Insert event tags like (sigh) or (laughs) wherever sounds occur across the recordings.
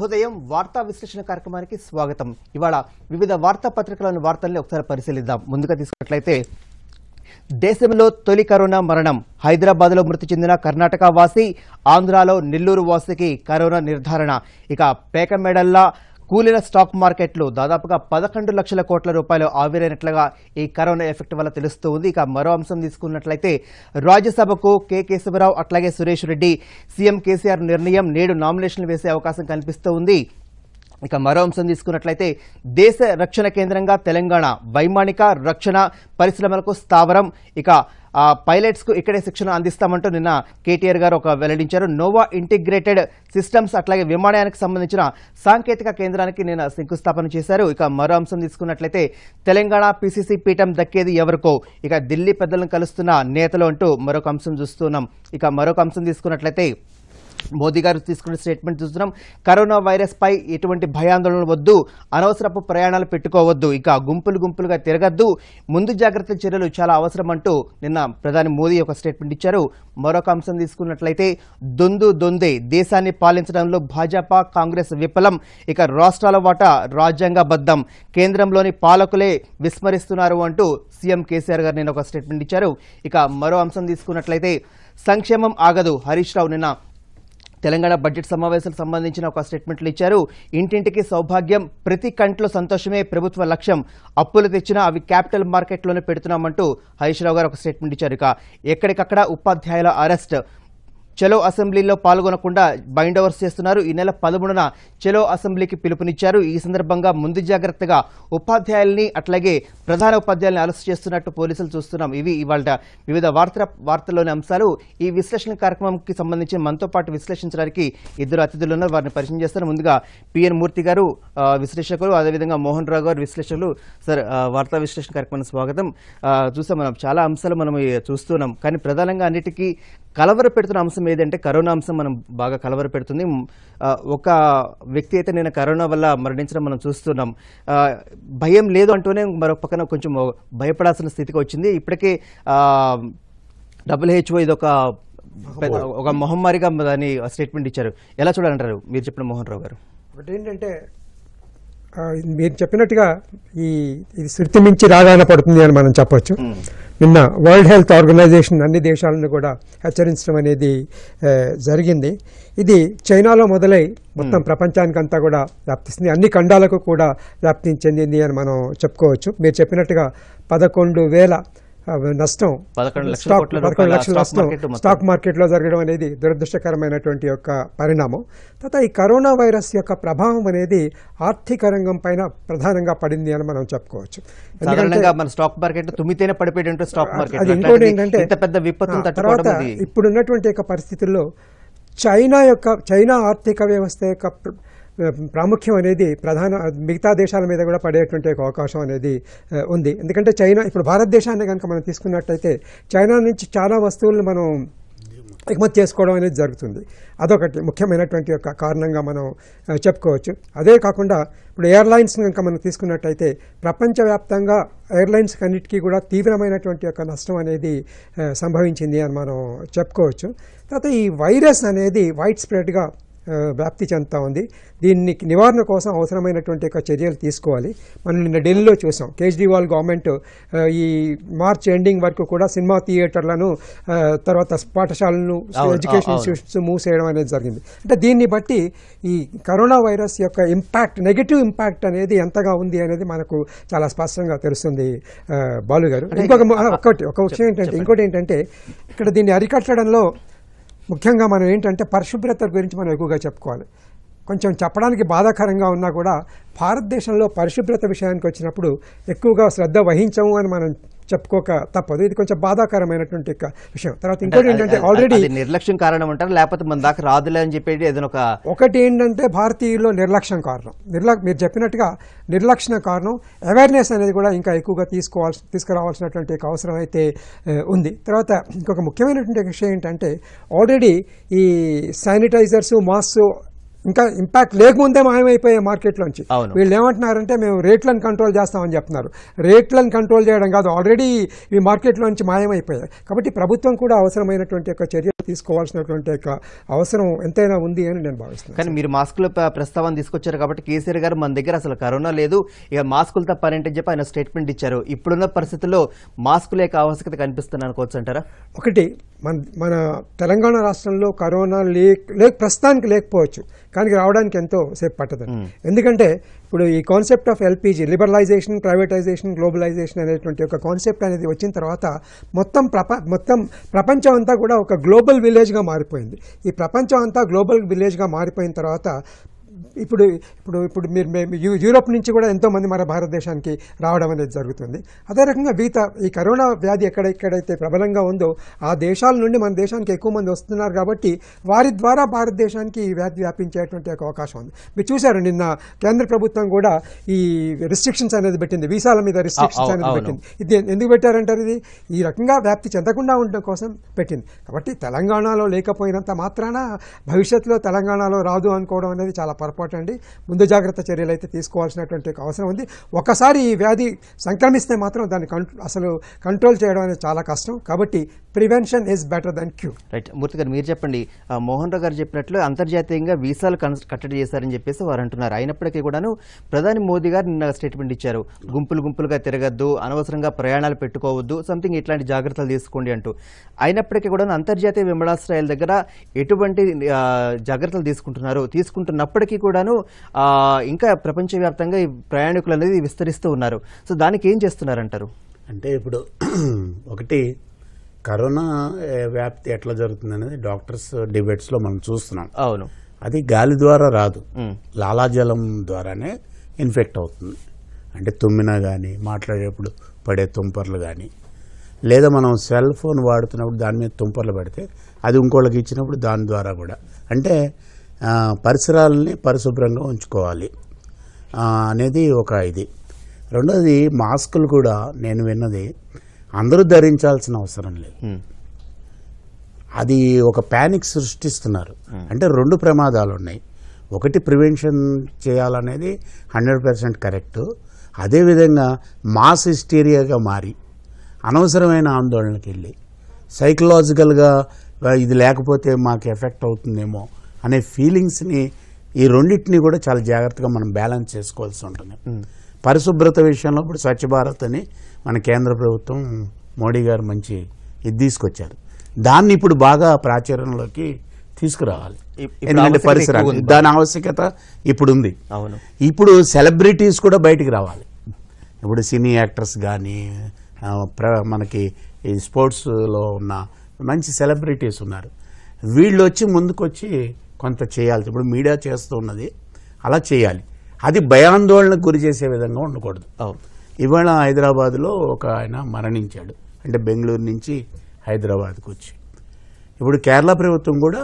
శుభోదయం వార్తా విశ్లేషణ కార్యక్రమానికి స్వాగతం ఇవాళ వివిధ వార్తాపత్రికలను వార్తల్ని ఒకసారి పరిశీలిద్దాం ముందుగా తీసుకున్నట్లయితే దేశంలో తొలి కరోనా మరణం హైదరాబాద్లో మృతి చెందిన కర్ణాటక వాసి ఆంధ్రాలో నెల్లూరు వాసికి కరోనా నిర్ధారణ ఇక పేకమెడల్లా కూలిన స్టాక్ మార్కెట్లు దాదాపుగా పదకొండు లక్షల కోట్ల రూపాయలు ఆవిరైనట్లుగా ఈ కరోనా ఎఫెక్ట్ వల్ల తెలుస్తూ ఉంది ఇక మరో అంశం తీసుకున్నట్లయితే రాజ్యసభకు కె కేశవరావు అట్లాగే సురేష్ రెడ్డి సీఎం కేసీఆర్ నిర్ణయం నేడు నామినేషన్లు వేసే అవకాశం కనిపిస్తూ ఉంది ఇక మరో అంశం తీసుకున్నట్లయితే దేశ రక్షణ కేంద్రంగా తెలంగాణ వైమానిక రక్షణ పరిశ్రమలకు స్థావరం ఇక కు ఇక్కడే శిక్షణ అందిస్తామంటూ నిన్న కేటీఆర్ గారు ఒక వెల్లడించారు నోవా ఇంటిగ్రేటెడ్ సిస్టమ్స్ అట్లాగే విమానయానికి సంబంధించిన సాంకేతిక కేంద్రానికి నిన్న శంకుస్థాపన చేశారు ఇక మరో అంశం తీసుకున్నట్లయితే తెలంగాణ పీసీసీ పీఠం దక్కేది ఎవరికో ఇక ఢిల్లీ పెద్దలను కలుస్తున్న నేతలు అంటూ మరొక అంశం చూస్తున్నాం ఇక మరొక అంశం తీసుకున్నట్లయితే మోదీ గారు తీసుకున్న స్టేట్మెంట్ చూస్తున్నాం కరోనా వైరస్ పై ఎటువంటి భయాందోళన వద్దు అనవసరపు ప్రయాణాలు పెట్టుకోవద్దు ఇక గుంపులు గుంపులుగా తిరగద్దు ముందు జాగ్రత్త చర్యలు చాలా అవసరం అంటూ నిన్న ప్రధాని మోదీ ఒక స్టేట్మెంట్ ఇచ్చారు మరొక అంశం తీసుకున్నట్లయితే దొందు దొందే దేశాన్ని పాలించడంలో భాజపా కాంగ్రెస్ విఫలం ఇక రాష్ట్రాల వాటా రాజ్యాంగబద్ధం కేంద్రంలోని పాలకులే విస్మరిస్తున్నారు అంటూ సీఎం కేసీఆర్ గారు నిన్న ఒక స్టేట్మెంట్ ఇచ్చారు ఇక మరో అంశం తీసుకున్నట్లయితే సంక్షేమం ఆగదు హరీష్ రావు నిన్న తెలంగాణ బడ్జెట్ సమావేశాలకు సంబంధించిన ఒక స్టేట్మెంట్లు ఇచ్చారు ఇంటింటికి సౌభాగ్యం ప్రతి కంట్లో సంతోషమే ప్రభుత్వ లక్ష్యం అప్పులు తెచ్చినా అవి క్యాపిటల్ మార్కెట్లోనే పెడుతున్నామంటూ హరీష్ రావు గారు ఒక స్టేట్మెంట్ ఇచ్చారు ఇక ఎక్కడికక్కడ ఉపాధ్యాయుల అరెస్ట్ చలో అసెంబ్లీలో పాల్గొనకుండా బైండ్ ఓవర్స్ చేస్తున్నారు ఈ నెల పదమూడున చలో అసెంబ్లీకి పిలుపునిచ్చారు ఈ సందర్భంగా ముందు జాగ్రత్తగా ఉపాధ్యాయుల్ని అట్లాగే ప్రధాన ఉపాధ్యాయుల్ని అరెస్ట్ చేస్తున్నట్టు పోలీసులు చూస్తున్నాం ఇవి ఇవాళ వివిధ వార్త వార్తల్లోని అంశాలు ఈ విశ్లేషణ కార్యక్రమంకి సంబంధించి మనతో పాటు విశ్లేషించడానికి ఇద్దరు అతిథులు ఉన్నారు వారిని పరిచయం చేస్తారు ముందుగా పిఎన్ మూర్తి గారు విశ్లేషకులు అదేవిధంగా మోహన్ రావు గారు విశ్లేషకులు సార్ వార్తా విశ్లేషణ కార్యక్రమానికి స్వాగతం చూసాం మనం చాలా అంశాలు మనం చూస్తున్నాం కానీ ప్రధానంగా అన్నిటికీ కలవర పెడుతున్న అంశం ఏదంటే కరోనా అంశం మనం బాగా కలవర పెడుతుంది ఒక వ్యక్తి అయితే నేను కరోనా వల్ల మరణించడం మనం చూస్తున్నాం భయం లేదు అంటూనే మరొక పక్కన కొంచెం భయపడాల్సిన స్థితికి వచ్చింది ఇప్పటికే డబ్ల్యూహెచ్ఓ ఇది ఒక మహమ్మారిగా దాని స్టేట్మెంట్ ఇచ్చారు ఎలా చూడాలంటారు మీరు చెప్పిన మోహన్ రావు గారు ఒకటి ఏంటంటే మీరు చెప్పినట్టుగా ఈ ఇది శృతి మించి రాగాన పడుతుంది అని మనం చెప్పొచ్చు నిన్న వరల్డ్ హెల్త్ ఆర్గనైజేషన్ అన్ని దేశాలను కూడా హెచ్చరించడం అనేది జరిగింది ఇది చైనాలో మొదలై మొత్తం ప్రపంచానికంతా కూడా వ్యాప్తిస్తుంది అన్ని ఖండాలకు కూడా వ్యాప్తి చెందింది అని మనం చెప్పుకోవచ్చు మీరు చెప్పినట్టుగా పదకొండు వేల నష్టం పదకొండు లక్షల నష్టం స్టాక్ మార్కెట్లో జరగడం అనేది దురదృష్టకరమైనటువంటి యొక్క పరిణామం తర్వాత ఈ కరోనా వైరస్ యొక్క ప్రభావం అనేది ఆర్థిక రంగం పైన ప్రధానంగా పడింది అని మనం చెప్పుకోవచ్చు మన స్టాక్ మార్కెట్ తుమ్మితేనే పడిపోయేటువంటి స్టాక్ మార్కెట్ అది ఇంకోటి ఏంటంటే పెద్ద విపత్తు తర్వాత ఇప్పుడున్నటువంటి యొక్క పరిస్థితుల్లో చైనా యొక్క చైనా ఆర్థిక వ్యవస్థ యొక్క ప్రాముఖ్యం అనేది ప్రధాన మిగతా దేశాల మీద కూడా పడేటువంటి ఒక అవకాశం అనేది ఉంది ఎందుకంటే చైనా ఇప్పుడు భారతదేశాన్ని కనుక మనం తీసుకున్నట్టయితే చైనా నుంచి చాలా వస్తువులను మనం ఎగుమతి చేసుకోవడం అనేది జరుగుతుంది అదొకటి ముఖ్యమైనటువంటి యొక్క కారణంగా మనం చెప్పుకోవచ్చు అదే కాకుండా ఇప్పుడు ఎయిర్లైన్స్ కనుక మనం తీసుకున్నట్టయితే ప్రపంచవ్యాప్తంగా ఎయిర్లైన్స్ అన్నిటికీ కూడా తీవ్రమైనటువంటి యొక్క నష్టం అనేది సంభవించింది అని మనం చెప్పుకోవచ్చు తర్వాత ఈ వైరస్ అనేది వైడ్ స్ప్రెడ్గా వ్యాప్తి చెందుతూ ఉంది దీనికి నివారణ కోసం అవసరమైనటువంటి యొక్క చర్యలు తీసుకోవాలి మనం నిన్న ఢిల్లీలో చూసాం కేజ్రీవాల్ గవర్నమెంట్ ఈ మార్చ్ ఎండింగ్ వరకు కూడా సినిమా థియేటర్లను తర్వాత పాఠశాలను ఎడ్యుకేషన్ ఇన్స్టిట్యూట్స్ మూవ్ చేయడం అనేది జరిగింది అంటే దీన్ని బట్టి ఈ కరోనా వైరస్ యొక్క ఇంపాక్ట్ నెగిటివ్ ఇంపాక్ట్ అనేది ఎంతగా ఉంది అనేది మనకు చాలా స్పష్టంగా తెలుస్తుంది బాలు గారు ఇంకొక ఒకటి ఒక విషయం ఏంటంటే ఇంకోటి ఏంటంటే ఇక్కడ దీన్ని అరికట్టడంలో ముఖ్యంగా మనం ఏంటంటే పరిశుభ్రత గురించి మనం ఎక్కువగా చెప్పుకోవాలి కొంచెం చెప్పడానికి బాధాకరంగా ఉన్నా కూడా భారతదేశంలో పరిశుభ్రత విషయానికి వచ్చినప్పుడు ఎక్కువగా శ్రద్ధ వహించము అని మనం చెప్పుకోక తప్పదు ఇది కొంచెం బాధాకరమైనటువంటి విషయం తర్వాత ఇంకోటి ఏంటంటే ఆల్రెడీ నిర్లక్ష్యం కారణం అంటారు లేకపోతే మన దాకా రాదులే అని చెప్పేది ఏదైనా ఒకటి ఏంటంటే భారతీయుల్లో నిర్లక్ష్యం కారణం నిర్ల మీరు చెప్పినట్టుగా నిర్లక్ష్యం కారణం అవేర్నెస్ అనేది కూడా ఇంకా ఎక్కువగా తీసుకోవాల్సి తీసుకురావాల్సినటువంటి అవసరం అయితే ఉంది తర్వాత ఇంకొక ముఖ్యమైనటువంటి విషయం ఏంటంటే ఆల్రెడీ ఈ శానిటైజర్స్ మాస్క్ ఇంకా ఇంపాక్ట్ లేకముందే మాయమైపోయాయి మార్కెట్లోంచి వీళ్ళు ఏమంటున్నారంటే మేము రేట్లను కంట్రోల్ చేస్తామని చెప్తున్నారు రేట్లను కంట్రోల్ చేయడం కాదు ఆల్రెడీ ఈ మార్కెట్లోంచి మాయమైపోయాయి కాబట్టి ప్రభుత్వం కూడా అవసరమైనటువంటి యొక్క చర్యలు తీసుకోవాల్సినటువంటి యొక్క అవసరం ఎంతైనా ఉంది అని నేను భావిస్తున్నాను కానీ మీరు మాస్కుల ప్రస్తావన తీసుకొచ్చారు కాబట్టి కేసీఆర్ గారు మన దగ్గర అసలు కరోనా లేదు ఇక మాస్కులతో పనేంటని చెప్పి ఆయన స్టేట్మెంట్ ఇచ్చారు ఇప్పుడున్న పరిస్థితుల్లో మాస్కుల యొక్క ఆవశ్యకత కనిపిస్తుంది అనుకోవచ్చు అంటారా ఒకటి మన మన తెలంగాణ రాష్ట్రంలో కరోనా లేక్ లేక ప్రస్తుతానికి లేకపోవచ్చు కానీ రావడానికి ఎంతో సేపు పట్టదు ఎందుకంటే ఇప్పుడు ఈ concept of LPG liberalisation privatisation globalisation అనేటువంటి ఒక కాన్సెప్ట్ అనేది వచ్చిన తర్వాత మొత్తం ప్రప మొత్తం ప్రపంచం అంతా కూడా ఒక గ్లోబల్ విలేజ్గా మారిపోయింది ఈ ప్రపంచం అంతా గ్లోబల్ విలేజ్గా మారిపోయిన తర్వాత ఇప్పుడు ఇప్పుడు ఇప్పుడు మీరు మేము యూరోప్ నుంచి కూడా ఎంతోమంది మన భారతదేశానికి రావడం అనేది జరుగుతుంది అదే రకంగా వీత ఈ కరోనా వ్యాధి ఎక్కడ ఎక్కడైతే ప్రబలంగా ఉందో ఆ దేశాల నుండి మన దేశానికి ఎక్కువ మంది వస్తున్నారు కాబట్టి వారి ద్వారా భారతదేశానికి ఈ వ్యాధి వ్యాపించేటువంటి ఒక అవకాశం ఉంది మీరు చూశారు నిన్న కేంద్ర ప్రభుత్వం కూడా ఈ రిస్ట్రిక్షన్స్ అనేది పెట్టింది వీసాల మీద రిస్ట్రిక్షన్స్ అనేది పెట్టింది ఇది ఎందుకు పెట్టారంటారు ఇది ఈ రకంగా వ్యాప్తి చెందకుండా ఉండడం కోసం పెట్టింది కాబట్టి తెలంగాణలో లేకపోయినంత మాత్రాన భవిష్యత్తులో తెలంగాణలో రాదు అనుకోవడం అనేది చాలా పొరపాటు పొరపాటు అండి ముందు జాగ్రత్త చర్యలు అయితే తీసుకోవాల్సినటువంటి అవసరం ఉంది ఒకసారి ఈ వ్యాధి సంక్రమిస్తే మాత్రం దాన్ని అసలు కంట్రోల్ చేయడం అనేది చాలా కష్టం కాబట్టి prevention is better than cure right Murthy garu మీరు చెప్పండి మోహన్ రావు గారు చెప్పినట్లు అంతర్జాతీయంగా వీసాలు కట్టడి చేశారని చెప్పేసి వారు అంటున్నారు అయినప్పటికీ కూడాను ప్రధాని మోదీ గారు నిన్న స్టేట్మెంట్ ఇచ్చారు గుంపులు గుంపులుగా తిరగద్దు అనవసరంగా ప్రయాణాలు పెట్టుకోవద్దు సంథింగ్ ఇట్లాంటి జాగ్రత్తలు తీసుకోండి అంటూ అయినప్పటికీ కూడా అంతర్జాతీయ విమలాశ్రయాల దగ్గర ఎటువంటి జాగ్రత్తలు తీసుకుంటున్నారు తీసుకుంటున్నప్పటికీ కూడాను ఇంకా ప్రపంచవ్యాప్తంగా ఈ ప్రయాణికులు అనేది విస్తరిస్తూ ఉన్నారు సో దానికి ఏం చేస్తున్నారంటారు అంటే ఇప్పుడు (clears throat) ఒకటి కరోనా వ్యాప్తి ఎట్లా జరుగుతుంది అనేది డాక్టర్స్ డిబేట్స్లో మనం చూస్తున్నాం అవును అది గాలి ద్వారా రాదు లాలాజలం ద్వారానే ఇన్ఫెక్ట్ అవుతుంది అంటే తుమ్మినా కానీ మాట్లాడేటప్పుడు పడే తుంపర్లు కానీ లేదా మనం సెల్ ఫోన్ వాడుతున్నప్పుడు దాని మీద తుంపర్లు పెడితే అది ఇంకోళ్ళకి ఇచ్చినప్పుడు దాని ద్వారా కూడా అంటే పరిసరాలని పరిశుభ్రంగా ఉంచుకోవాలి అనేది ఒక ఇది రెండోది మాస్కులు కూడా నేను విన్నది అందరూ ధరించాల్సిన అవసరం లేదు అది ఒక ప్యానిక్ సృష్టిస్తున్నారు అంటే రెండు ప్రమాదాలు ఉన్నాయి ఒకటి ప్రివెన్షన్ చేయాలనేది హండ్రెడ్ పర్సెంట్ కరెక్టు అదేవిధంగా మాస్ హిస్టీరియాగా మారి అనవసరమైన ఆందోళనకి వెళ్ళి సైకలాజికల్గా ఇది లేకపోతే మాకు ఎఫెక్ట్ అవుతుందేమో అనే ఫీలింగ్స్ని ఈ రెండింటిని కూడా చాలా జాగ్రత్తగా మనం బ్యాలెన్స్ చేసుకోవాల్సి ఉంటుంది పరిశుభ్రత విషయంలో ఇప్పుడు స్వచ్ఛ భారత్ అని మన కేంద్ర ప్రభుత్వం మోడీ గారు మంచి ఇది తీసుకొచ్చారు దాన్ని ఇప్పుడు బాగా ప్రాచుర్యంలోకి తీసుకురావాలి ఎందుకంటే పరిసరాలు దాని ఆవశ్యకత ఇప్పుడు ఉంది అవును ఇప్పుడు సెలబ్రిటీస్ కూడా బయటికి రావాలి ఇప్పుడు సినీ యాక్టర్స్ కానీ మనకి ఈ స్పోర్ట్స్లో ఉన్న మంచి సెలబ్రిటీస్ ఉన్నారు వీళ్ళు వచ్చి ముందుకొచ్చి కొంత చేయాల్సి ఇప్పుడు మీడియా చేస్తున్నది అలా చేయాలి అది భయాందోళనకు గురి చేసే విధంగా ఉండకూడదు ఇవాళ హైదరాబాద్లో ఒక ఆయన మరణించాడు అంటే బెంగళూరు నుంచి హైదరాబాద్కు వచ్చి ఇప్పుడు కేరళ ప్రభుత్వం కూడా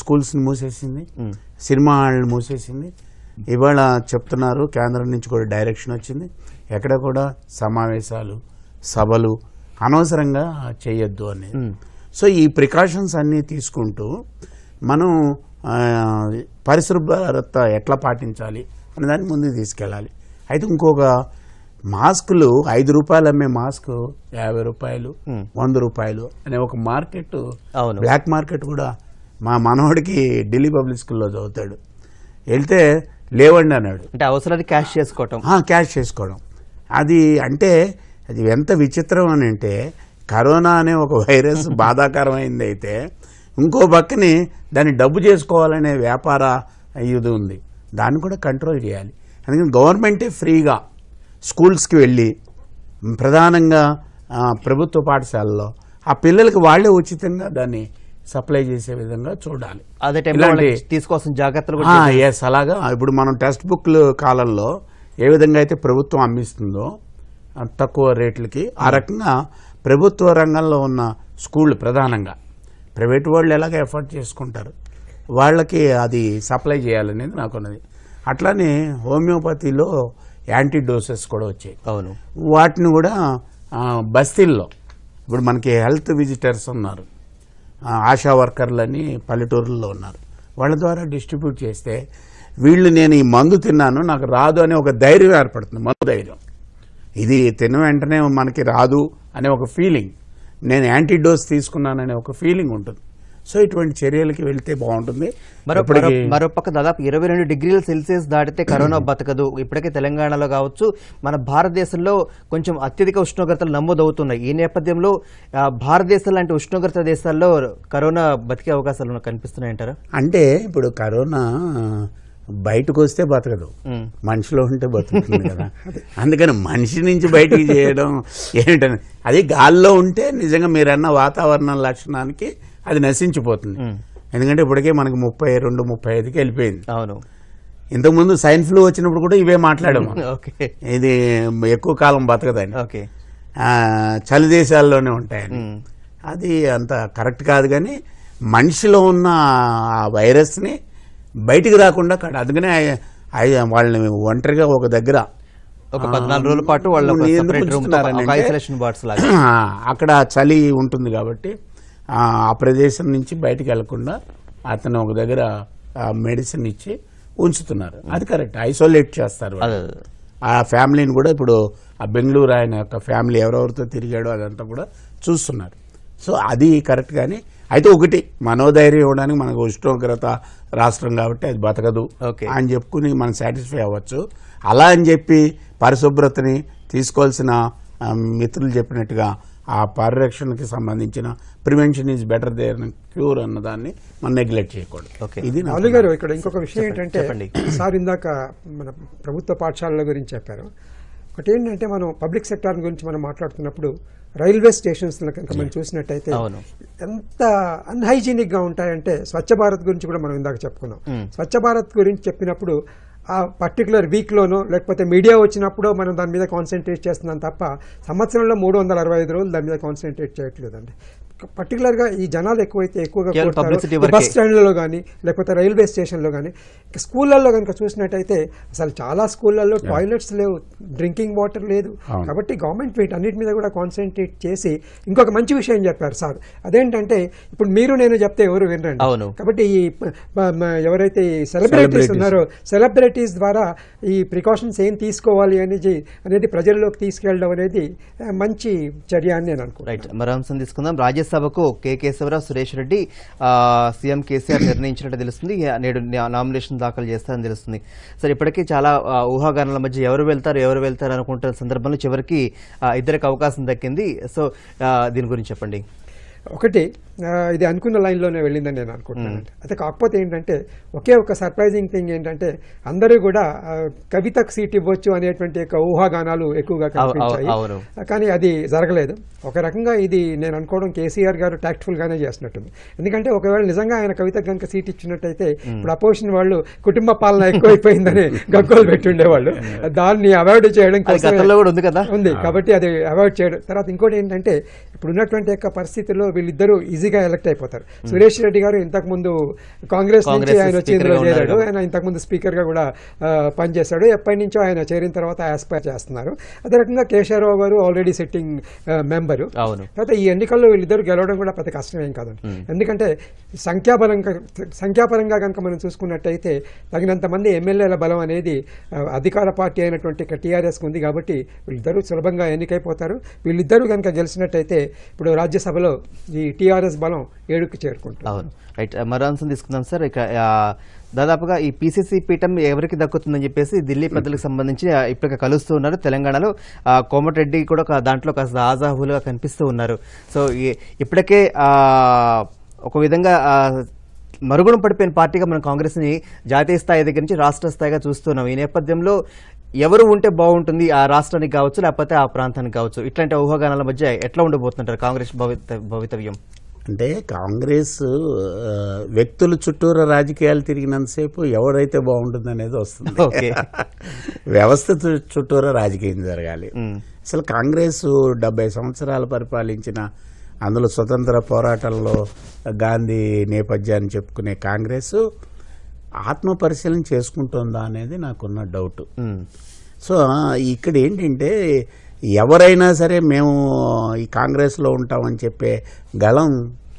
స్కూల్స్ని మూసేసింది సినిమా హాళ్ళని మూసేసింది ఇవాళ చెప్తున్నారు కేంద్రం నుంచి కూడా డైరెక్షన్ వచ్చింది ఎక్కడ కూడా సమావేశాలు సభలు అనవసరంగా చేయొద్దు అనేది సో ఈ ప్రికాషన్స్ అన్నీ తీసుకుంటూ మనం పరిశుభ్రత ఎట్లా పాటించాలి అనే దాన్ని ముందుకు తీసుకెళ్ళాలి అయితే ఇంకొక మాస్కులు ఐదు రూపాయలు అమ్మే మాస్క్ యాభై రూపాయలు వంద రూపాయలు అనే ఒక మార్కెట్ బ్లాక్ మార్కెట్ కూడా మా మనవాడికి ఢిల్లీ పబ్లిక్ స్కూల్లో చదువుతాడు వెళ్తే లేవండి అన్నాడు అంటే అవసరాన్ని క్యాష్ చేసుకోవటం క్యాష్ చేసుకోవడం అది అంటే అది ఎంత విచిత్రం అని అంటే కరోనా అనే ఒక వైరస్ (laughs) బాధాకరమైంది అయితే ఇంకో పక్కనే దాన్ని డబ్బు చేసుకోవాలనే వ్యాపార ఇది ఉంది దాన్ని కూడా కంట్రోల్ చేయాలి అందుకని గవర్నమెంటే ఫ్రీగా స్కూల్స్కి వెళ్ళి ప్రధానంగా ప్రభుత్వ పాఠశాలలో ఆ పిల్లలకి వాళ్లే ఉచితంగా దాన్ని సప్లై చేసే విధంగా చూడాలి అదే తీసుకోవాల్సిన జాగ్రత్తలు ఎస్ అలాగా ఇప్పుడు మనం టెక్స్ట్ బుక్లు కాలంలో ఏ విధంగా అయితే ప్రభుత్వం అమ్మిస్తుందో తక్కువ రేట్లకి ఆ రకంగా ప్రభుత్వ రంగంలో ఉన్న స్కూళ్ళు ప్రధానంగా ప్రైవేట్ వాళ్ళు ఎలాగ ఎఫర్ట్ చేసుకుంటారు వాళ్ళకి అది సప్లై చేయాలనేది నాకున్నది అట్లానే హోమియోపతిలో యాంటీ డోసెస్ కూడా వచ్చాయి అవును వాటిని కూడా బస్తీల్లో ఇప్పుడు మనకి హెల్త్ విజిటర్స్ ఉన్నారు ఆశా వర్కర్లని పల్లెటూరుల్లో ఉన్నారు వాళ్ళ ద్వారా డిస్ట్రిబ్యూట్ చేస్తే వీళ్ళు నేను ఈ మందు తిన్నాను నాకు రాదు అనే ఒక ధైర్యం ఏర్పడుతుంది మందు ధైర్యం ఇది తిన్న వెంటనే మనకి రాదు అనే ఒక ఫీలింగ్ నేను యాంటీడోస్ తీసుకున్నాననే ఒక ఫీలింగ్ ఉంటుంది సో ఇటువంటి చర్యలకి వెళ్తే బాగుంటుంది మరోపక్క దాదాపు ఇరవై రెండు డిగ్రీల సెల్సియస్ దాటితే కరోనా (clears throat) బతకదు ఇప్పటికే తెలంగాణలో కావచ్చు మన భారతదేశంలో కొంచెం అత్యధిక ఉష్ణోగ్రతలు నమోదవుతున్నాయి ఈ నేపథ్యంలో భారతదేశం లాంటి ఉష్ణోగ్రత దేశాల్లో కరోనా బతికే అవకాశాలు కనిపిస్తున్నాయంటారా అంటే ఇప్పుడు కరోనా బయటకు వస్తే బతకదు మనిషిలో ఉంటే బతుకుతుంది (laughs) కదా అందుకని మనిషి నుంచి బయటికి చేయడం ఏమిటని అది గాల్లో ఉంటే నిజంగా మీరన్న వాతావరణ లక్షణానికి అది నశించిపోతుంది ఎందుకంటే ఇప్పటికే మనకి ముప్పై రెండు ముప్పై ఐదుకి వెళ్ళిపోయింది అవును ఇంతకుముందు సైన్ ఫ్లూ వచ్చినప్పుడు కూడా ఇవే మాట్లాడము (laughs) ఇది ఎక్కువ కాలం బతకదండి చలి దేశాల్లోనే ఉంటాయని అది అంత కరెక్ట్ కాదు కానీ మనిషిలో ఉన్న ఆ వైరస్ని బయటికి రాకుండా కాడ అందుకనే వాళ్ళని ఒంటరిగా ఒక దగ్గర ఒక పద్నాలుగు రోజుల పాటు వాళ్ళు అక్కడ చలి ఉంటుంది కాబట్టి ఆ ప్రదేశం నుంచి బయటికి వెళ్లకుండా అతను ఒక దగ్గర మెడిసిన్ ఇచ్చి ఉంచుతున్నారు అది కరెక్ట్ ఐసోలేట్ చేస్తారు ఆ ఫ్యామిలీని కూడా ఇప్పుడు ఆ బెంగళూరు ఆయన యొక్క ఫ్యామిలీ ఎవరెవరితో తిరిగాడో అదంతా కూడా చూస్తున్నారు సో అది కరెక్ట్ కానీ అయితే ఒకటి మనోధైర్యం ఇవ్వడానికి మనకు ఉష్ణోగ్రత రాష్ట్రం కాబట్టి అది బతకదు అని చెప్పుకుని మనం సాటిస్ఫై అవ్వచ్చు అలా అని చెప్పి పరిశుభ్రతని తీసుకోవాల్సిన మిత్రులు చెప్పినట్టుగా ఆ పరిరక్షణకి సంబంధించిన prevention is better there cure అన్నదాన్ని మనం నెగ్లెక్ట్ చేయకూడదు ఇది నాలుగు గారు ఇక్కడ ఇంకొక విషయం ఏంటంటే సార్ ఇందాక మన ప్రభుత్వ పాఠశాలల గురించి చెప్పారు ఒకటి ఏంటంటే మనం పబ్లిక్ సెక్టార్ గురించి మనం మాట్లాడుతున్నప్పుడు రైల్వే స్టేషన్స్లో కనుక మనం చూసినట్టయితే ఎంత అన్హైజీనిక్గా ఉంటాయంటే స్వచ్ఛ భారత్ గురించి కూడా మనం ఇందాక చెప్పుకున్నాం hmm. స్వచ్ఛ భారత్ గురించి చెప్పినప్పుడు ఆ పర్టికులర్ వీక్లోనో లేకపోతే మీడియా వచ్చినప్పుడు మనం దాని మీద కాన్సన్ట్రేట్ చేస్తున్నాం తప్ప సంవత్సరంలో మూడు వందల అరవై ఐదు రోజులు దాని మీద కాన్సన్ట్రేట్ చేయట్లేదండి పర్టికులర్ గా ఈ జనాలు ఎక్కువైతే ఎక్కువగా బస్ స్టాండ్లలో కానీ లేకపోతే రైల్వే స్టేషన్లో కానీ స్కూళ్ళల్లో కనుక చూసినట్టయితే అసలు చాలా స్కూళ్ళల్లో టాయిలెట్స్ లేవు డ్రింకింగ్ వాటర్ లేదు కాబట్టి గవర్నమెంట్ వీటి అన్నిటి మీద కూడా కాన్సన్ట్రేట్ చేసి ఇంకొక మంచి విషయం చెప్పారు సార్ అదేంటంటే ఇప్పుడు మీరు నేను చెప్తే ఎవరు వినరండి కాబట్టి ఈ ఎవరైతే సెలబ్రిటీస్ ఉన్నారో సెలబ్రిటీస్ ద్వారా ఈ ప్రికాషన్స్ ఏం తీసుకోవాలి అనేది అనేది ప్రజల్లోకి తీసుకెళ్ళడం అనేది మంచి చర్య అని నేను అనుకుంటున్నాను తీసుకుందాం Rajasthan K Keshava Rao Suresh Reddy CM KCR నిర్ణయించినట్టు తెలుస్తుంది నేడు నామినేషన్ దాఖలు చేస్తారని తెలుస్తుంది సార్ ఇప్పటికీ చాలా ఊహాగానాల మధ్య ఎవరు వెళ్తారు ఎవరు వెళ్తారు అనుకుంటున్న సందర్భంలో చివరికి ఇద్దరికి అవకాశం దక్కింది సో దీని గురించి చెప్పండి ఒకటి ఇది అనుకున్న లైన్లోనే వెళ్ళిందని నేను అనుకుంటున్నాను అయితే కాకపోతే ఏంటంటే ఒకే ఒక సర్ప్రైజింగ్ థింగ్ ఏంటంటే అందరూ కూడా కవితకు సీట్ ఇవ్వచ్చు అనేటువంటి యొక్క ఊహాగానాలు ఎక్కువగా కనిపించాయి కానీ అది జరగలేదు ఒక రకంగా ఇది నేను అనుకోవడం కేసీఆర్ గారు ట్యాక్ట్ఫుల్గానే చేస్తున్నట్టుంది ఎందుకంటే ఒకవేళ నిజంగా ఆయన కవితకు కనుక సీట్ ఇచ్చినట్టయితే ఇప్పుడు అపోజిషన్ వాళ్ళు కుటుంబ పాలన ఎక్కువైపోయిందని (laughs) గగ్గోలు పెట్టుండేవాళ్ళు దాన్ని అవాయిడ్ చేయడం ఉంది కాబట్టి అది అవాయిడ్ చేయడం తర్వాత ఇంకోటి ఏంటంటే ఇప్పుడు ఉన్నటువంటి యొక్క పరిస్థితుల్లో వీళ్ళిద్దరూ ఈజీగా ఎలక్ట్ అయిపోతారు సురేష్ రెడ్డి గారు ఇంతకు ముందు కాంగ్రెస్ నుంచి ఆయన వచ్చి చేరాడు ఆయన ఇంతకు ముందు స్పీకర్ గా కూడా పనిచేశాడు ఎప్పటి నుంచో ఆయన చేరిన తర్వాత ఆస్పైర్ చేస్తున్నారు అదే రకంగా కేశవరావు గారు ఆల్రెడీ సిట్టింగ్ మెంబరు తర్వాత ఈ ఎన్నికల్లో వీళ్ళిద్దరు గెలవడం కూడా పెద్ద కష్టమేం కాదు ఎందుకంటే సంఖ్యాబలంగా సంఖ్యాపరంగా కనుక మనం చూసుకున్నట్టయితే తగినంత మంది ఎమ్మెల్యేల బలం అనేది అధికార పార్టీ అయినటువంటి టీఆర్ఎస్ ఉంది కాబట్టి వీళ్ళిద్దరూ సులభంగా ఎన్నికైపోతారు వీళ్ళిద్దరూ కనుక గెలిచినట్టయితే ఇప్పుడు రాజ్యసభలో ఈ టీఆర్ఎస్ బలం ఏడుకు చేరుకుంటుంది రైట్ మరో అంశం తీసుకుందాం సార్ ఇక దాదాపుగా ఈ పీసీసీ పీఠం ఎవరికి దక్కుతుందని చెప్పేసి ఢిల్లీ పెద్దలకు సంబంధించి ఇప్పటికే కలుస్తూ ఉన్నారు తెలంగాణలో కోమటిరెడ్డి కూడా దాంట్లో కాస్త ఆజాహులుగా కనిపిస్తూ ఉన్నారు సో ఇప్పటికే ఒక విధంగా మరుగుణం పడిపోయిన పార్టీగా మనం కాంగ్రెస్ని జాతీయ స్థాయి దగ్గర నుంచి రాష్ట్ర స్థాయిగా చూస్తున్నాం ఈ నేపథ్యంలో ఎవరు ఉంటే బాగుంటుంది ఆ రాష్ట్రానికి కావచ్చు లేకపోతే ఆ ప్రాంతానికి కావచ్చు ఇట్లాంటి ఊహాగానాల మధ్య ఎట్లా ఉండబోతుంటారు కాంగ్రెస్ భవిత భవితవ్యం అంటే కాంగ్రెస్ వ్యక్తుల చుట్టూరు రాజకీయాలు తిరిగినంతసేపు ఎవరైతే బాగుంటుంది అనేది వస్తుంది (laughs) వ్యవస్థ చుట్టూరు రాజకీయం జరగాలి అసలు కాంగ్రెస్ డెబ్బై సంవత్సరాలు పరిపాలించిన అందులో స్వతంత్ర పోరాటంలో గాంధీ నేపథ్యాన్ని చెప్పుకునే కాంగ్రెస్ ఆత్మ పరిశీలన చేసుకుంటుందా అనేది నాకున్న డౌట్ సో ఇక్కడ ఏంటంటే ఎవరైనా సరే మేము ఈ కాంగ్రెస్లో ఉంటామని చెప్పే గళం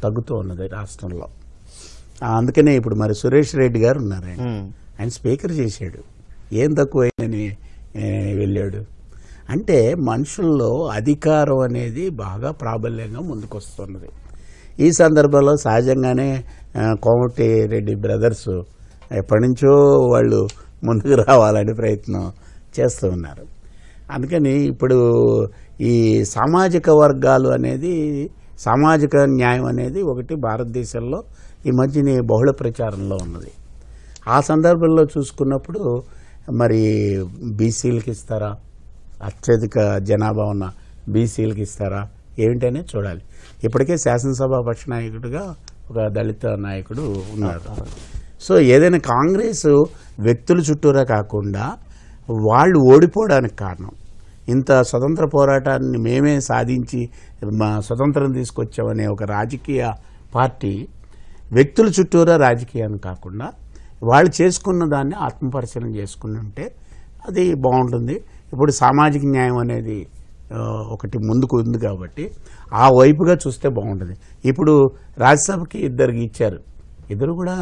తగ్గుతూ ఉన్నది రాష్ట్రంలో అందుకనే ఇప్పుడు మరి సురేష్ రెడ్డి గారు ఉన్నారు ఆయన స్పీకర్ చేశాడు ఏం తక్కువైందని వెళ్ళాడు అంటే మనుషుల్లో అధికారం అనేది బాగా ప్రాబల్యంగా ముందుకొస్తున్నది ఈ సందర్భంలో సహజంగానే కోమటి రెడ్డి బ్రదర్స్ ఎప్పటి నుంచో వాళ్ళు ముందుకు రావాలనే ప్రయత్నం చేస్తూ ఉన్నారు అందుకని ఇప్పుడు ఈ సామాజిక వర్గాలు అనేది సామాజిక న్యాయం అనేది ఒకటి భారతదేశంలో ఈ మధ్యని బహుళ ప్రచారంలో ఉన్నది ఆ సందర్భంలో చూసుకున్నప్పుడు మరి బీసీలకు ఇస్తారా అత్యధిక జనాభా ఉన్న బీసీలకు ఇస్తారా ఏమిటనే చూడాలి ఇప్పటికే శాసనసభ పక్ష నాయకుడిగా ఒక దళిత నాయకుడు ఉన్నారు సో ఏదైనా కాంగ్రెస్ వ్యక్తుల చుట్టూరా కాకుండా వాళ్ళు ఓడిపోవడానికి కారణం ఇంత స్వతంత్ర పోరాటాన్ని మేమే సాధించి మా స్వతంత్రం తీసుకొచ్చామనే ఒక రాజకీయ పార్టీ వ్యక్తుల చుట్టూరా రాజకీయాన్ని కాకుండా వాళ్ళు చేసుకున్న దాన్ని ఆత్మపరిశీలన ఉంటే అది బాగుంటుంది ఇప్పుడు సామాజిక న్యాయం అనేది ఒకటి ముందుకు ఉంది కాబట్టి ఆ వైపుగా చూస్తే బాగుంటుంది ఇప్పుడు రాజ్యసభకి ఇద్దరికి ఇచ్చారు ఇద్దరు కూడా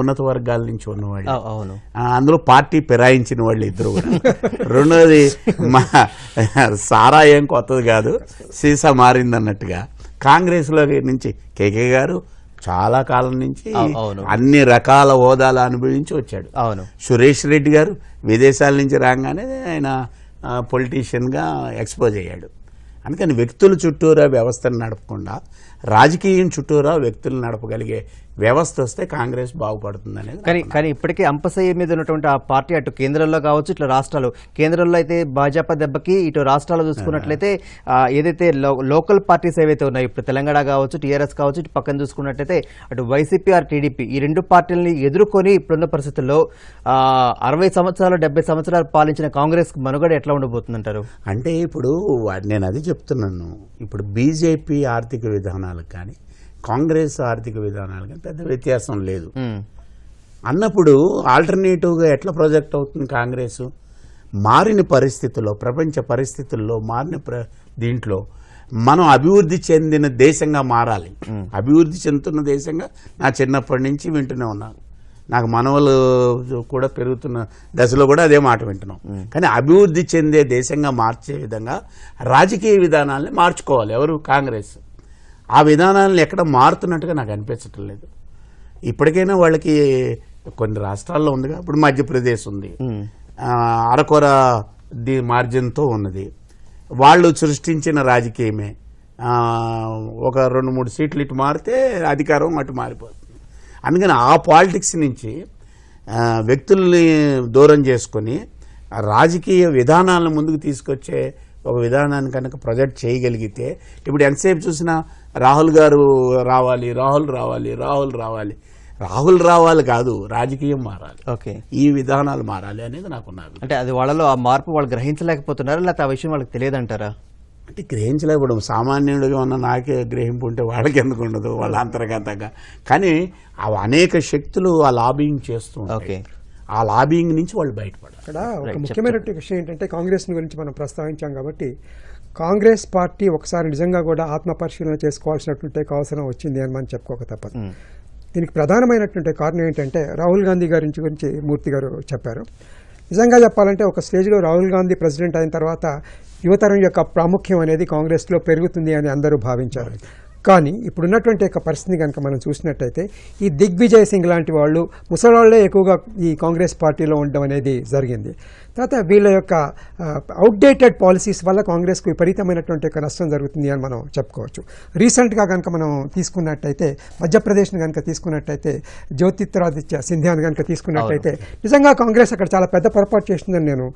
ఉన్నత వర్గాల నుంచి ఉన్నవాళ్ళు అందులో పార్టీ పిరాయించిన వాళ్ళు ఇద్దరు రెండోది మా సారా ఏం కొత్తది కాదు సీసా మారింది అన్నట్టుగా కాంగ్రెస్లో నుంచి కేకే గారు చాలా కాలం నుంచి అన్ని రకాల హోదాలు అనుభవించి వచ్చాడు అవును సురేష్ రెడ్డి గారు విదేశాల నుంచి రాగానే ఆయన గా ఎక్స్పోజ్ అయ్యాడు అందుకని వ్యక్తుల చుట్టూరా వ్యవస్థను నడపకుండా రాజకీయం చుట్టూరా వ్యక్తులు నడపగలిగే వ్యవస్థ వస్తే కాంగ్రెస్ బాగుపడుతుంది అనేది కానీ కానీ ఇప్పటికీ అంపసయ్య మీద ఉన్నటువంటి ఆ పార్టీ అటు కేంద్రంలో కావచ్చు ఇట్లా రాష్ట్రాలు కేంద్రంలో అయితే భాజపా దెబ్బకి ఇటు రాష్ట్రాలు చూసుకున్నట్లయితే ఏదైతే లోకల్ పార్టీస్ ఏవైతే ఉన్నాయి ఇప్పుడు తెలంగాణ కావచ్చు టీఆర్ఎస్ కావచ్చు ఇటు పక్కన చూసుకున్నట్లయితే అటు వైసీపీ ఆర్ టీడీపీ ఈ రెండు పార్టీలని ఎదుర్కొని ఇప్పుడున్న పరిస్థితుల్లో అరవై సంవత్సరాలు డెబ్బై సంవత్సరాలు పాలించిన కాంగ్రెస్ మనుగడ ఎట్లా ఉండబోతుందంటారు అంటే ఇప్పుడు నేను అది చెప్తున్నాను ఇప్పుడు బీజేపీ ఆర్థిక విధానాలకు కానీ కాంగ్రెస్ ఆర్థిక విధానాలు కానీ పెద్ద వ్యత్యాసం లేదు అన్నప్పుడు ఆల్టర్నేటివ్గా ఎట్లా ప్రాజెక్ట్ అవుతుంది కాంగ్రెస్ మారిన పరిస్థితుల్లో ప్రపంచ పరిస్థితుల్లో మారిన ప్ర దీంట్లో మనం అభివృద్ధి చెందిన దేశంగా మారాలి అభివృద్ధి చెందుతున్న దేశంగా నా చిన్నప్పటి నుంచి వింటూనే ఉన్నాను నాకు మనవలు కూడా పెరుగుతున్న దశలో కూడా అదే మాట వింటున్నాం కానీ అభివృద్ధి చెందే దేశంగా మార్చే విధంగా రాజకీయ విధానాలని మార్చుకోవాలి ఎవరు కాంగ్రెస్ ఆ విధానాలను ఎక్కడ మారుతున్నట్టుగా నాకు అనిపించటం లేదు ఇప్పటికైనా వాళ్ళకి కొన్ని రాష్ట్రాల్లో ఉందిగా ఇప్పుడు మధ్యప్రదేశ్ ఉంది అరకొర ది మార్జిన్తో ఉన్నది వాళ్ళు సృష్టించిన రాజకీయమే ఒక రెండు మూడు సీట్లు ఇటు మారితే అధికారం అటు మారిపోతుంది అందుకని ఆ పాలిటిక్స్ నుంచి వ్యక్తుల్ని దూరం చేసుకొని రాజకీయ విధానాలను ముందుకు తీసుకొచ్చే ఒక విధానాన్ని కనుక ప్రొజెక్ట్ చేయగలిగితే ఇప్పుడు ఎంతసేపు చూసినా రాహుల్ గారు రావాలి రాహుల్ రావాలి రాహుల్ రావాలి రాహుల్ రావాలి కాదు రాజకీయం మారాలి ఓకే ఈ విధానాలు మారాలి అనేది నాకు అంటే అది వాళ్ళలో ఆ మార్పు వాళ్ళు గ్రహించలేకపోతున్నారా లేకపోతే ఆ విషయం వాళ్ళకి తెలియదంటారా అంటే గ్రహించలేకపోవడం సామాన్యుడిగా ఉన్న నాకే గ్రహింపు ఉంటే వాళ్ళకి ఎందుకు ఉండదు వాళ్ళ అంతర్గతంగా కానీ అవి అనేక శక్తులు ఆ లాబింగ్ చేస్తూ ఉంటాయి ఆ లాబింగ్ నుంచి వాళ్ళు బయటపడారు అక్కడ ఒక ముఖ్యమైన విషయం ఏంటంటే కాంగ్రెస్ గురించి మనం ప్రస్తావించాం కాబట్టి కాంగ్రెస్ పార్టీ ఒకసారి నిజంగా కూడా పరిశీలన చేసుకోవాల్సినటువంటి అవసరం వచ్చింది అని మనం చెప్పుకోక తప్పదు hmm. దీనికి ప్రధానమైనటువంటి కారణం ఏంటంటే రాహుల్ గాంధీ గారి గురించి మూర్తి గారు చెప్పారు నిజంగా చెప్పాలంటే ఒక స్టేజ్లో రాహుల్ గాంధీ ప్రెసిడెంట్ అయిన తర్వాత యువతరం యొక్క ప్రాముఖ్యం అనేది కాంగ్రెస్లో పెరుగుతుంది అని అందరూ భావించారు కానీ ఇప్పుడున్నటువంటి యొక్క పరిస్థితిని కనుక మనం చూసినట్టయితే ఈ దిగ్విజయ్ సింగ్ లాంటి వాళ్ళు ముసలాళ్లే ఎక్కువగా ఈ కాంగ్రెస్ పార్టీలో ఉండడం అనేది జరిగింది తర్వాత వీళ్ళ యొక్క అవుట్డేటెడ్ పాలసీస్ వల్ల కాంగ్రెస్కు విపరీతమైనటువంటి యొక్క నష్టం జరుగుతుంది అని మనం చెప్పుకోవచ్చు రీసెంట్గా కనుక మనం తీసుకున్నట్టయితే మధ్యప్రదేశ్ని కనుక తీసుకున్నట్టయితే జ్యోతిరాదిత్య సింధ్యాని కనుక తీసుకున్నట్టయితే నిజంగా కాంగ్రెస్ అక్కడ చాలా పెద్ద పొరపాటు చేసిందని నేను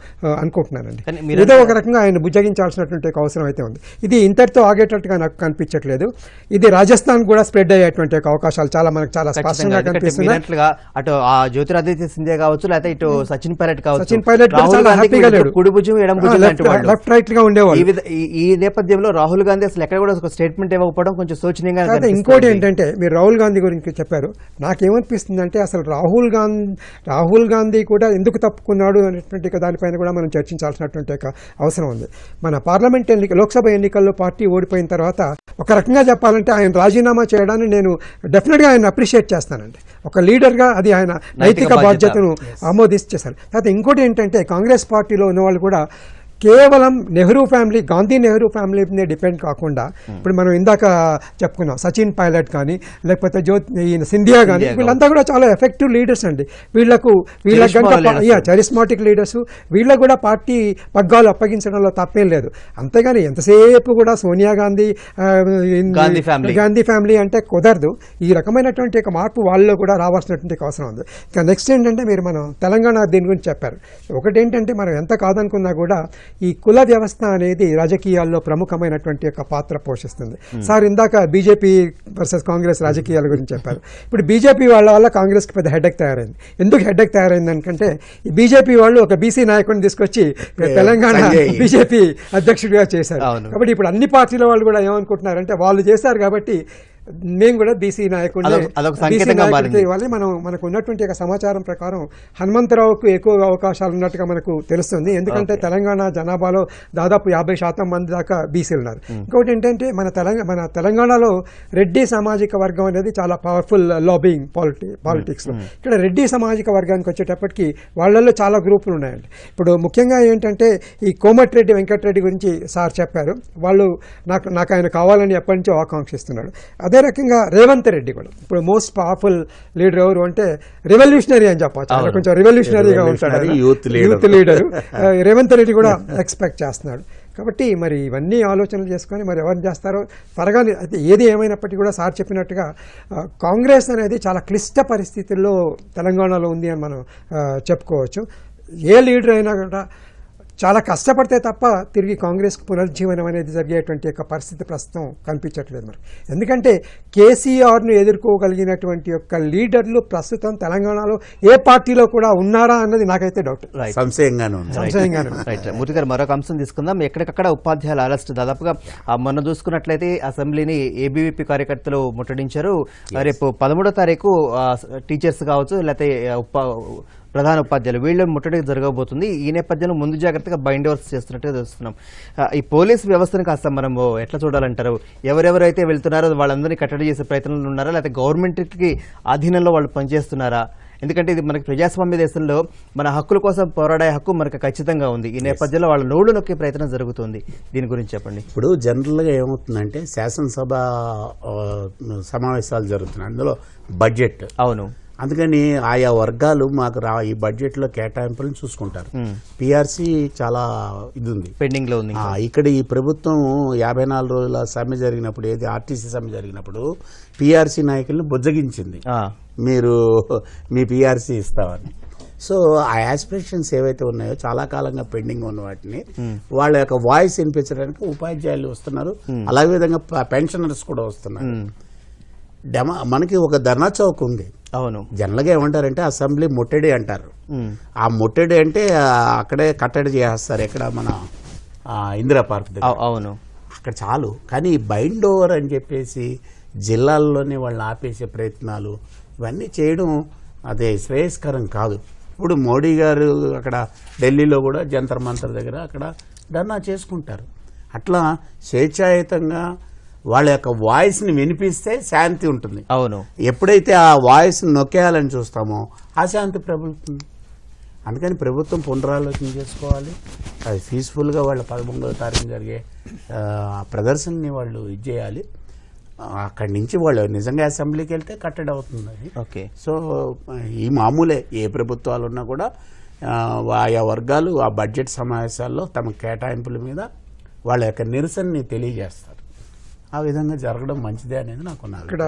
అనుకుంటున్నానండి ఏదో ఒక రకంగా ఆయన బుజ్జగించాల్సినటువంటి అవసరం అయితే ఉంది ఇది ఇంతటితో ఆగేటట్టుగా నాకు కనిపించట్లేదు ఇది రాజస్థాన్ కూడా స్ప్రెడ్ అయ్యేటువంటి అవకాశాలు చాలా మనకు చాలా స్పష్టంగా కనిపిస్తుంది అటు జ్యోతిరాదిత్య సింధ్యా కావచ్చు లేకపోతే ఇటు సచిన్ పైలట్ కావచ్చు సచిన్ పైలట్ రాహుల్ గాంధీ లెఫ్ట్ రైట్ గా ఉండేవాళ్ళు ఈ నేపథ్యంలో రాహుల్ గాంధీ అసలు ఎక్కడ కూడా స్టేట్మెంట్ ఇవ్వకపోవడం కొంచెం శోచనీయంగా ఇంకోటి ఏంటంటే మీరు రాహుల్ గాంధీ గురించి చెప్పారు అంటే అసలు రాహుల్ గాంధీ రాహుల్ గాంధీ కూడా ఎందుకు తప్పుకున్నాడు అనేటువంటి దానిపైన కూడా మనం చర్చించాల్సినటువంటి అవసరం ఉంది మన పార్లమెంట్ ఎన్నిక లోక్సభ ఎన్నికల్లో పార్టీ ఓడిపోయిన తర్వాత ఒక రకంగా చెప్పాలంటే ఆయన రాజీనామా చేయడాన్ని నేను డెఫినెట్ గా ఆయన అప్రిషియేట్ చేస్తానండి ఒక లీడర్గా అది ఆయన నైతిక బాధ్యతను ఆమోదించేశాను తర్వాత ఇంకోటి ఏంటంటే కాంగ్రెస్ పార్టీలో ఉన్నవాళ్ళు కూడా కేవలం నెహ్రూ ఫ్యామిలీ గాంధీ నెహ్రూ ఫ్యామిలీ మీద డిపెండ్ కాకుండా hmm. ఇప్పుడు మనం ఇందాక చెప్పుకున్నాం సచిన్ పైలట్ కానీ లేకపోతే జ్యోత్ ఈయన సింధియా కానీ వీళ్ళంతా కూడా చాలా ఎఫెక్టివ్ లీడర్స్ అండి వీళ్లకు వీళ్ళకి కనుక చరిస్మాటిక్ లీడర్స్ వీళ్ళకు కూడా పార్టీ పగ్గాలు అప్పగించడంలో తప్పేం లేదు అంతేగాని ఎంతసేపు కూడా సోనియా గాంధీ గాంధీ ఫ్యామిలీ అంటే కుదరదు ఈ రకమైనటువంటి ఒక మార్పు వాళ్ళలో కూడా రావాల్సినటువంటి అవసరం ఉంది ఇంకా నెక్స్ట్ ఏంటంటే మీరు మనం తెలంగాణ దీని గురించి చెప్పారు ఒకటేంటంటే మనం ఎంత కాదనుకున్నా కూడా ఈ కుల వ్యవస్థ అనేది రాజకీయాల్లో ప్రముఖమైనటువంటి యొక్క పాత్ర పోషిస్తుంది సార్ ఇందాక బీజేపీ వర్సెస్ కాంగ్రెస్ రాజకీయాల గురించి చెప్పారు ఇప్పుడు బీజేపీ వాళ్ళ వల్ల కాంగ్రెస్కి పెద్ద హెడేక్ తయారైంది ఎందుకు హెడేక్ తయారైంది అనుకంటే బీజేపీ వాళ్ళు ఒక బీసీ నాయకుడిని తీసుకొచ్చి తెలంగాణ బీజేపీ అధ్యక్షుడిగా చేశారు కాబట్టి ఇప్పుడు అన్ని పార్టీల వాళ్ళు కూడా ఏమనుకుంటున్నారంటే వాళ్ళు చేశారు కాబట్టి మేము కూడా బీసీ నాయకుడిని ఇవ్వాలి మనం మనకు ఉన్నటువంటి సమాచారం ప్రకారం హనుమంతరావుకు ఎక్కువ అవకాశాలు ఉన్నట్టుగా మనకు తెలుస్తుంది ఎందుకంటే తెలంగాణ జనాభాలో దాదాపు యాభై శాతం మంది దాకా బీసీలు ఉన్నారు ఇంకోటి ఏంటంటే మన తెలంగాణ మన తెలంగాణలో రెడ్డి సామాజిక వర్గం అనేది చాలా పవర్ఫుల్ లాబింగ్ పాలిటిక్స్ లో ఇక్కడ రెడ్డి సామాజిక వర్గానికి వచ్చేటప్పటికి వాళ్ళల్లో చాలా గ్రూపులు ఉన్నాయండి ఇప్పుడు ముఖ్యంగా ఏంటంటే ఈ కోమటిరెడ్డి వెంకటరెడ్డి గురించి సార్ చెప్పారు వాళ్ళు నాకు నాకు ఆయన కావాలని ఎప్పటి నుంచో ఆకాంక్షిస్తున్నాడు అదే రకంగా రేవంత్ రెడ్డి కూడా ఇప్పుడు మోస్ట్ పవర్ఫుల్ లీడర్ ఎవరు అంటే రెవల్యూషనరీ అని చెప్పచ్చు కొంచెం రెవల్యూషనరీగా ఉంటాడు యూత్ లీడర్ (laughs) రేవంత్ రెడ్డి కూడా ఎక్స్పెక్ట్ చేస్తున్నాడు కాబట్టి మరి ఇవన్నీ ఆలోచనలు చేసుకొని మరి ఎవరు చేస్తారో త్వరగా అయితే ఏది ఏమైనప్పటికీ కూడా సార్ చెప్పినట్టుగా కాంగ్రెస్ అనేది చాలా క్లిష్ట పరిస్థితుల్లో తెలంగాణలో ఉంది అని మనం చెప్పుకోవచ్చు ఏ లీడర్ అయినా కూడా చాలా కష్టపడితే తప్ప తిరిగి కాంగ్రెస్కు పునరుజ్జీవనం అనేది జరిగేటువంటి యొక్క పరిస్థితి ప్రస్తుతం కనిపించట్లేదు మరి ఎందుకంటే కేసీఆర్ను ఎదుర్కోగలిగినటువంటి యొక్క లీడర్లు ప్రస్తుతం తెలంగాణలో ఏ పార్టీలో కూడా ఉన్నారా అన్నది నాకైతే డౌట్ సంశయంగాను మరొక అంశం తీసుకుందాం ఎక్కడికక్కడ ఉపాధ్యాయుల అరెస్ట్ దాదాపుగా మొన్న చూసుకున్నట్లయితే అసెంబ్లీని ఏబీవీపీ కార్యకర్తలు ముట్టడించారు రేపు పదమూడో తారీఖు టీచర్స్ కావచ్చు లేకపోతే ప్రధాన ఉపాధ్యాయులు వీళ్ళు ముట్టడికి జరగబోతుంది ఈ నేపథ్యంలో ముందు జాగ్రత్తగా బైండ్ ఓవర్స్ చేస్తున్నట్టుగా తెలుస్తున్నాం ఈ పోలీస్ వ్యవస్థను కాస్త మనం ఎట్లా చూడాలంటారు ఎవరెవరైతే వెళ్తున్నారో వాళ్ళందరినీ కట్టడి చేసే ప్రయత్నంలో ఉన్నారా లేకపోతే గవర్నమెంట్కి అధీనంలో వాళ్ళు పనిచేస్తున్నారా ఎందుకంటే ఇది మనకి ప్రజాస్వామ్య దేశంలో మన హక్కుల కోసం పోరాడే హక్కు మనకు ఖచ్చితంగా ఉంది ఈ నేపథ్యంలో వాళ్ళ నోళ్ళు నొక్కే ప్రయత్నం జరుగుతుంది దీని గురించి చెప్పండి ఇప్పుడు జనరల్గా ఏమవుతుందంటే శాసనసభ సమావేశాలు జరుగుతున్నాయి అందులో బడ్జెట్ అవును అందుకని ఆయా వర్గాలు మాకు రా ఈ బడ్జెట్లో కేటాయింపులను చూసుకుంటారు పిఆర్సీ చాలా ఇది ఉంది పెండింగ్లో ఉంది ఇక్కడ ఈ ప్రభుత్వం యాభై నాలుగు రోజుల సమ్మె జరిగినప్పుడు ఏది ఆర్టీసీ సమ్మె జరిగినప్పుడు పిఆర్సీ నాయకులను బుజ్జగించింది మీరు (laughs) మీ పిఆర్సీ ఇస్తామని సో ఆ యాస్పిరేషన్స్ ఏవైతే ఉన్నాయో చాలా కాలంగా పెండింగ్ ఉన్న వాటిని వాళ్ళ యొక్క వాయిస్ వినిపించడానికి ఉపాధ్యాయులు వస్తున్నారు అలాగే విధంగా పెన్షనర్స్ కూడా వస్తున్నారు డెమా మనకి ఒక ధర్నా చౌక్ ఉంది అవును జనరల్గా ఏమంటారంటే అసెంబ్లీ ముట్టడి అంటారు ఆ ముట్టడి అంటే అక్కడే కట్టడి చేస్తారు ఎక్కడ మన ఇందిరా పార్క్ అవును అక్కడ చాలు కానీ బైండ్ ఓవర్ అని చెప్పేసి జిల్లాల్లోనే వాళ్ళని ఆపేసే ప్రయత్నాలు ఇవన్నీ చేయడం అదే శ్రేయస్కరం కాదు ఇప్పుడు మోడీ గారు అక్కడ ఢిల్లీలో కూడా జంతర్ మంతర్ దగ్గర అక్కడ ధర్నా చేసుకుంటారు అట్లా స్వేచ్ఛాయుతంగా వాళ్ళ యొక్క వాయిస్ని వినిపిస్తే శాంతి ఉంటుంది అవును ఎప్పుడైతే ఆ వాయిస్ని నొక్కేయాలని చూస్తామో ఆ శాంతి ప్రభుత్వం అందుకని ప్రభుత్వం పునరాలోచన చేసుకోవాలి అది పీస్ఫుల్గా వాళ్ళ పదమూడవ తారీఖు జరిగే ప్రదర్శనని వాళ్ళు ఇది చేయాలి అక్కడి నుంచి వాళ్ళు నిజంగా అసెంబ్లీకి వెళ్తే కట్టడి అవుతుంది ఓకే సో ఈ మామూలే ఏ ప్రభుత్వాలు ఉన్నా కూడా ఆయా వర్గాలు ఆ బడ్జెట్ సమావేశాల్లో తమ కేటాయింపుల మీద వాళ్ళ యొక్క నిరసనని తెలియజేస్తారు ఆ విధంగా జరగడం మంచిదే అనేది నాకు ఇక్కడ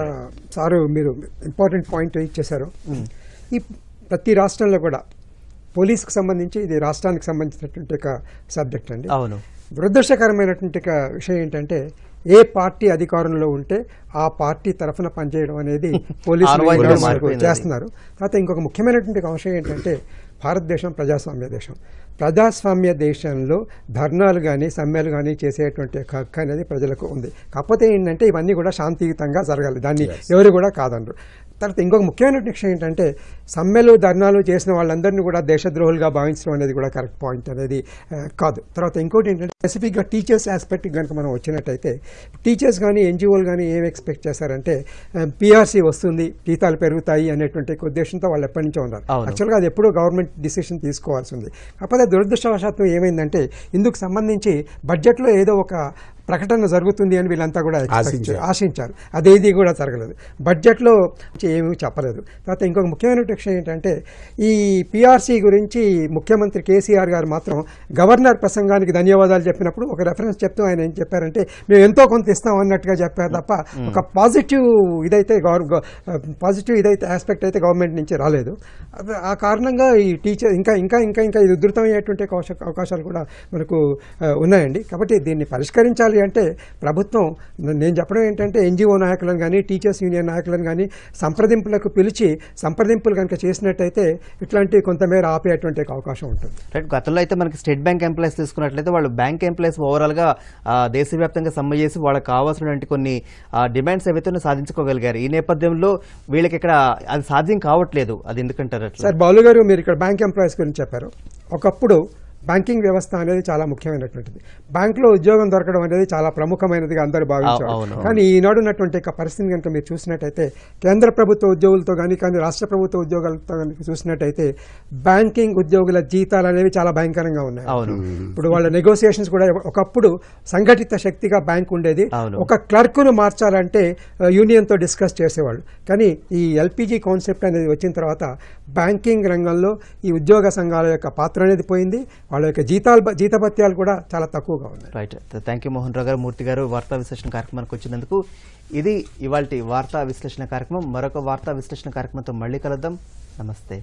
సారు మీరు ఇంపార్టెంట్ పాయింట్ ఇచ్చేశారు ఈ ప్రతి రాష్ట్రంలో కూడా పోలీస్కి సంబంధించి ఇది రాష్ట్రానికి సంబంధించినటువంటి ఒక సబ్జెక్ట్ అండి అవును దురదృష్టకరమైనటువంటి విషయం ఏంటంటే ఏ పార్టీ అధికారంలో ఉంటే ఆ పార్టీ తరఫున పనిచేయడం అనేది (laughs) పోలీసులు చేస్తున్నారు తర్వాత ఇంకొక ముఖ్యమైనటువంటి అంశం ఏంటంటే భారతదేశం ప్రజాస్వామ్య దేశం ప్రజాస్వామ్య దేశంలో ధర్నాలు కానీ సమ్మెలు కానీ చేసేటువంటి హక్కు అనేది ప్రజలకు ఉంది కాకపోతే ఏంటంటే ఇవన్నీ కూడా శాంతియుతంగా జరగాలి దాన్ని ఎవరు కూడా కాదనరు తర్వాత ఇంకొక ముఖ్యమైన విషయం ఏంటంటే సమ్మెలు ధర్నాలు చేసిన వాళ్ళందరినీ కూడా దేశద్రోహులుగా భావించడం అనేది కూడా కరెక్ట్ పాయింట్ అనేది కాదు తర్వాత ఇంకోటి ఏంటంటే స్పెసిఫిక్గా టీచర్స్ ఆస్పెక్ట్ కనుక మనం వచ్చినట్టయితే టీచర్స్ కానీ ఎన్జిఓలు కానీ ఏం ఎక్స్పెక్ట్ చేశారంటే పీఆర్సీ వస్తుంది జీతాలు పెరుగుతాయి అనేటువంటి ఉద్దేశంతో వాళ్ళు ఎప్పటి నుంచో ఉన్నారు యాక్చువల్గా అది ఎప్పుడూ గవర్నమెంట్ డిసిషన్ తీసుకోవాల్సి ఉంది కాకపోతే దురదృష్టవశాత్వం ఏమైందంటే ఇందుకు సంబంధించి బడ్జెట్లో ఏదో ఒక ప్రకటన జరుగుతుంది అని వీళ్ళంతా కూడా ఆశించారు అదేది కూడా జరగలేదు బడ్జెట్లో ఏమీ చెప్పలేదు తర్వాత ఇంకొక ముఖ్యమైన విషయం ఏంటంటే ఈ పిఆర్సీ గురించి ముఖ్యమంత్రి కేసీఆర్ గారు మాత్రం గవర్నర్ ప్రసంగానికి ధన్యవాదాలు చెప్పినప్పుడు ఒక రెఫరెన్స్ చెప్తూ ఆయన ఏం చెప్పారంటే మేము ఎంతో కొంత ఇస్తాం అన్నట్టుగా చెప్పారు తప్ప ఒక పాజిటివ్ ఇదైతే పాజిటివ్ ఇదైతే ఆస్పెక్ట్ అయితే గవర్నమెంట్ నుంచి రాలేదు ఆ కారణంగా ఈ టీచర్ ఇంకా ఇంకా ఇంకా ఇంకా ఇది ఉధృతమయ్యేటువంటి అవకాశాలు కూడా మనకు ఉన్నాయండి కాబట్టి దీన్ని పరిష్కరించాలి చేయాలి అంటే ప్రభుత్వం నేను చెప్పడం ఏంటంటే ఎన్జిఓ నాయకులను కానీ టీచర్స్ యూనియన్ నాయకులను కానీ సంప్రదింపులకు పిలిచి సంప్రదింపులు కనుక చేసినట్టయితే ఇట్లాంటి కొంతమేర ఆపేటువంటి అవకాశం ఉంటుంది రైట్ గతంలో అయితే మనకి స్టేట్ బ్యాంక్ ఎంప్లాయీస్ తీసుకున్నట్లయితే వాళ్ళు బ్యాంక్ ఎంప్లాయీస్ ఓవరాల్గా దేశవ్యాప్తంగా సమ్మె చేసి వాళ్ళకి కావాల్సినటువంటి కొన్ని డిమాండ్స్ ఏవైతే సాధించుకోగలిగారు ఈ నేపథ్యంలో వీళ్ళకి ఇక్కడ అది సాధ్యం కావట్లేదు అది ఎందుకంటారు సార్ బాలు గారు మీరు ఇక్కడ బ్యాంక్ ఎంప్లాయీస్ గురించి చెప్పారు ఒకప్పుడు బ్యాంకింగ్ వ్యవస్థ అనేది చాలా ముఖ్యమైనటువంటిది బ్యాంక్లో ఉద్యోగం దొరకడం అనేది చాలా ప్రముఖమైనదిగా అందరూ భావించారు కానీ ఈనాడు ఉన్నటువంటి పరిస్థితిని కనుక మీరు చూసినట్టయితే కేంద్ర ప్రభుత్వ ఉద్యోగులతో కానీ కానీ రాష్ట్ర ప్రభుత్వ ఉద్యోగాలతో కనుక చూసినట్టయితే బ్యాంకింగ్ ఉద్యోగుల జీతాలు అనేవి చాలా భయంకరంగా ఉన్నాయి ఇప్పుడు వాళ్ళ నెగోసియేషన్స్ కూడా ఒకప్పుడు సంఘటిత శక్తిగా బ్యాంక్ ఉండేది ఒక క్లర్క్ను మార్చాలంటే యూనియన్తో డిస్కస్ చేసేవాళ్ళు కానీ ఈ ఎల్పిజి కాన్సెప్ట్ అనేది వచ్చిన తర్వాత బ్యాంకింగ్ రంగంలో ఈ ఉద్యోగ సంఘాల యొక్క పాత్ర అనేది పోయింది వాళ్ళ యొక్క జీతాలు జీతభత్యాలు కూడా చాలా తక్కువగా ఉన్నాయి right thank you Mohan Rao garu Murthy గారు వార్తా విశ్లేషణ కార్యక్రమానికి వచ్చినందుకు ఇది ఇవాళ వార్తా విశ్లేషణ కార్యక్రమం మరొక వార్తా విశ్లేషణ కార్యక్రమంతో మళ్ళీ కలుద్దాం నమస్తే